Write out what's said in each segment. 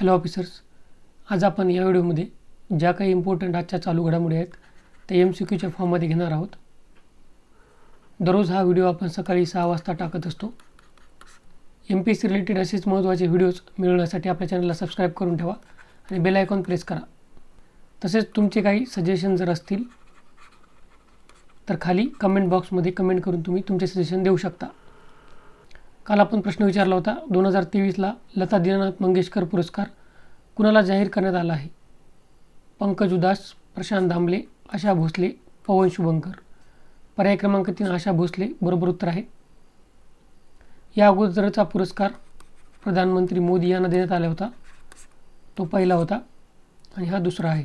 hello officers आज आपण या व्हिडिओमध्ये ज्या काही इम्पॉर्टंट आजच्या चालू घडामोडी आहेत ते एम सी क्यूच्या फॉर्ममध्ये घेणार आहोत दररोज हा व्हिडिओ आपण सकाळी सहा वाजता टाकत असतो एम पी सी रिलेटेड असेच महत्त्वाचे व्हिडिओज मिळवण्यासाठी आपल्या चॅनलला सबस्क्राईब करून ठेवा आणि बेल आयकॉन प्रेस करा तसेच तुमचे काही सजेशन जर असतील तर खाली कमेंट बॉक्समध्ये कमेंट करून तुम्ही तुमचे सजेशन देऊ शकता काल आपण प्रश्न विचारला होता दोन हजार तेवीसला लता दीनानाथ मंगेशकर पुरस्कार कुणाला जाहीर करण्यात आला आहे पंकज उदास प्रशांत दामले आशा भोसले पवन शुभंकर पर्याय क्रमांक तीन आशा भोसले बरोबर उत्तर आहे या अगोदरचा पुरस्कार प्रधानमंत्री मोदी यांना देण्यात आला होता तो पहिला होता आणि हा दुसरा आहे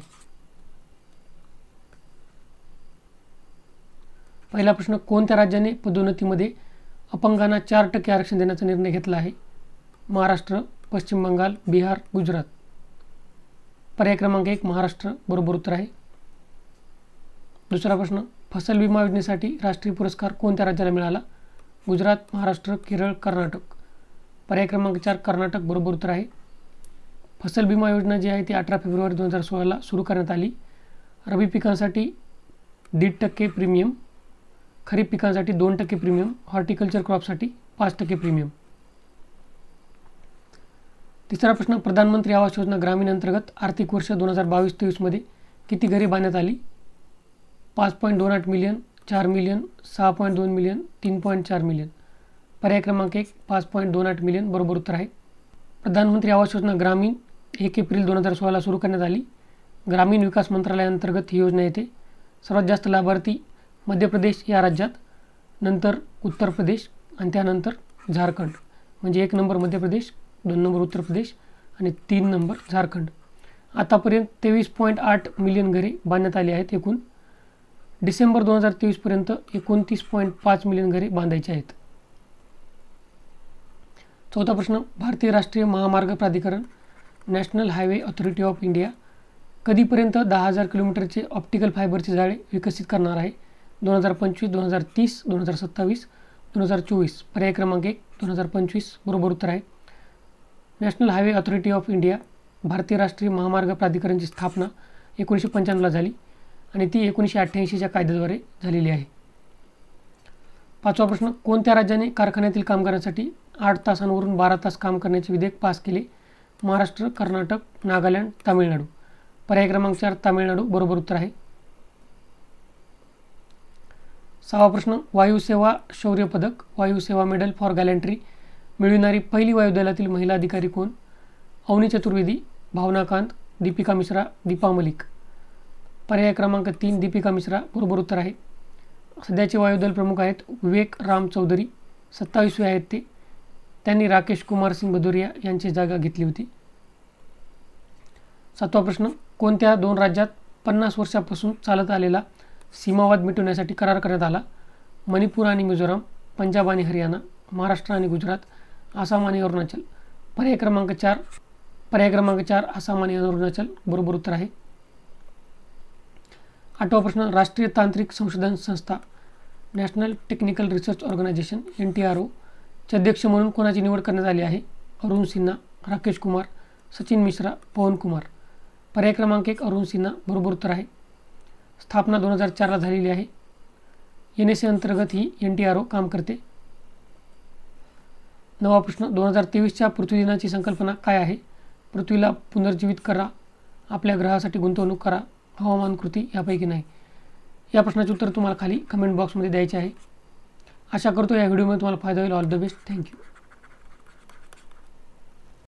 पहिला प्रश्न कोणत्या राज्याने पदोन्नतीमध्ये अपंगांना चार टक्के आरक्षण देण्याचा निर्णय घेतला आहे महाराष्ट्र पश्चिम बंगाल बिहार गुजरात पर्याय क्रमांक एक महाराष्ट्र बरोबर उत्तर आहे दुसरा प्रश्न फसल विमा योजनेसाठी राष्ट्रीय पुरस्कार कोणत्या राज्याला मिळाला गुजरात महाराष्ट्र केरळ कर्नाटक पर्याय क्रमांक चार कर्नाटक बरोबर उत्तर आहे फसल विमा योजना जी आहे ती अठरा फेब्रुवारी दोन हजार सोळाला सुरू करण्यात आली रबी पिकांसाठी दीड टक्के प्रीमियम खरीप पिकांसाठी दोन टक्के प्रीमियम हॉर्टिकल्चर क्रॉपसाठी पाच टक्के प्रीमियम तिसरा प्रश्न प्रधानमंत्री आवास योजना ग्रामीण अंतर्गत आर्थिक वर्ष दोन हजार बावीस तेवीसमध्ये किती घरी बांधण्यात आली पाच पॉईंट दोन आठ मिलियन चार मिलियन सहा पॉईंट दोन मिलियन तीन पॉईंट चार मिलियन पर्याय क्रमांक एक पाच पॉईंट दोन आठ मिलियन बरोबर उत्तर आहे प्रधानमंत्री आवास योजना ग्रामीण एक एप्रिल दोन हजार सोळाला सुरू करण्यात आली ग्रामीण विकास मंत्रालयाअंतर्गत ही योजना येते सर्वात जास्त लाभार्थी मध्य प्रदेश या राज्यात नंतर उत्तर प्रदेश आणि त्यानंतर झारखंड म्हणजे एक नंबर मध्य प्रदेश दोन नंबर उत्तर प्रदेश आणि तीन नंबर झारखंड आतापर्यंत तेवीस पॉईंट आठ मिलियन घरे बांधण्यात आली आहेत एकूण डिसेंबर दोन हजार तेवीसपर्यंत एकोणतीस पॉईंट पाच मिलियन घरे बांधायचे आहेत चौथा प्रश्न भारतीय राष्ट्रीय महामार्ग प्राधिकरण national highway authority of India कधीपर्यंत दहा हजार किलोमीटरचे ऑप्टिकल फायबरचे जाळे विकसित करणार आहे दोन हजार पंचवीस दोन हजार तीस दोन हजार सत्तावीस दोन हजार चोवीस पर्याय क्रमांक एक दोन हजार पंचवीस बरोबर उत्तर आहे national highway authority of India भारतीय राष्ट्रीय महामार्ग प्राधिकरणची स्थापना एकोणीसशे पंच्याण्णवला झाली आणि ती एकोणीसशे अठ्ठ्याऐंशीच्या कायद्याद्वारे झालेली आहे पाचवा प्रश्न कोणत्या राज्याने कारखान्यातील कामगारांसाठी आठ तासांवरून बारा तास काम करण्याचे विधेयक पास केले महाराष्ट्र कर्नाटक नागालँड तामिळनाडू पर्याय क्रमांक चार तामिळनाडू बरोबर उत्तर आहे सहावा प्रश्न वायुसेवा शौर्य पदक वायुसेवा मेडल फॉर गॅलेंट्री मिळविणारी पहिली वायुदलातील महिला अधिकारी कोण अवनी चतुर्वेदी भावनाकांत दीपिका मिश्रा दीपा मलिक पर्याय क्रमांक तीन दीपिका मिश्रा बरोबर उत्तर आहे सध्याचे वायुदल प्रमुख आहेत विवेक राम चौधरी सत्तावीसवे आहेत ते त्यांनी राकेश कुमार सिंग भदुरिया यांची जागा घेतली होती सातवा प्रश्न कोणत्या दोन राज्यात पन्नास वर्षापासून चालत आलेला सीमावाद मिटवण्यासाठी करार करण्यात आला मणिपूर आणि मिझोराम पंजाब आणि हरियाणा महाराष्ट्र आणि गुजरात आसाम आणि अरुणाचल पर्याय क्रमांक चार पर्याय क्रमांक चार आसाम आणि अरुणाचल बरोबर उत्तर आहे आठवा प्रश्न राष्ट्रीय तांत्रिक संशोधन संस्था national technical research organisation N T R ओचे अध्यक्ष म्हणून कोणाची निवड करण्यात आली आहे अरुण सिन्हा राकेश कुमार सचिन मिश्रा पवन कुमार पर्याय क्रमांक एक अरुण सिन्हा बरोबर उत्तर आहे स्थापना दोन हजार चारला झालेली आहे एन एस ए अंतर्गत ही एन टी आर ओ काम करते नवा प्रश्न दोन हजार तेवीसच्या पृथ्वी दिनाची संकल्पना काय आहे पृथ्वीला पुनर्जीवित करा आपल्या ग्रहासाठी गुंतवणूक करा हवामान कृती यापैकी नाही या प्रश्नाचे उत्तर तुम्हाला खाली कमेंट बॉक्समध्ये द्यायचे आहे आशा करतो या व्हिडिओमध्ये तुम्हाला फायदा होईल ऑल द बेस्ट थँक्यू